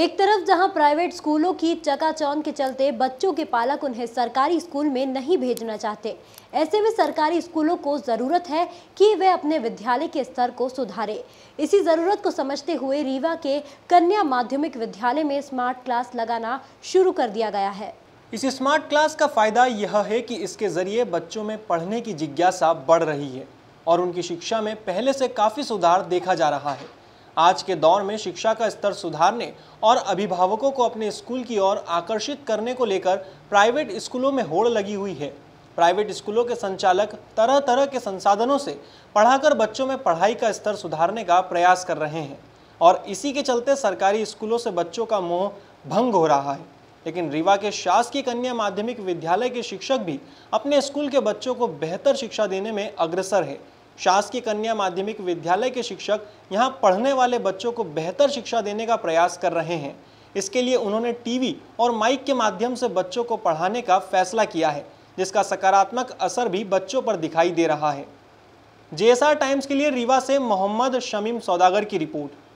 एक तरफ जहां प्राइवेट स्कूलों की चकाचौंध के चलते बच्चों के पालक उन्हें सरकारी स्कूल में नहीं भेजना चाहते ऐसे में सरकारी स्कूलों को ज़रूरत है कि वे अपने विद्यालय के स्तर को सुधारें इसी ज़रूरत को समझते हुए रीवा के कन्या माध्यमिक विद्यालय में स्मार्ट क्लास लगाना शुरू कर दिया गया है इस स्मार्ट क्लास का फ़ायदा यह है की इसके ज़रिए बच्चों में पढ़ने की जिज्ञासा बढ़ रही है और उनकी शिक्षा में पहले से काफ़ी सुधार देखा जा रहा है आज के दौर में शिक्षा का स्तर सुधारने और अभिभावकों को अपने स्कूल की ओर आकर्षित करने को लेकर प्राइवेट स्कूलों में होड़ लगी हुई है प्राइवेट स्कूलों के संचालक तरह तरह के संसाधनों से पढ़ाकर बच्चों में पढ़ाई का स्तर सुधारने का प्रयास कर रहे हैं और इसी के चलते सरकारी स्कूलों से बच्चों का मोह भंग हो रहा है लेकिन रीवा के शासकीय कन्या माध्यमिक विद्यालय के शिक्षक भी अपने स्कूल के बच्चों को बेहतर शिक्षा देने में अग्रसर है शासकीय कन्या माध्यमिक विद्यालय के शिक्षक यहाँ पढ़ने वाले बच्चों को बेहतर शिक्षा देने का प्रयास कर रहे हैं इसके लिए उन्होंने टीवी और माइक के माध्यम से बच्चों को पढ़ाने का फैसला किया है जिसका सकारात्मक असर भी बच्चों पर दिखाई दे रहा है जेएसआर टाइम्स के लिए रीवा से मोहम्मद शमीम सौदागर की रिपोर्ट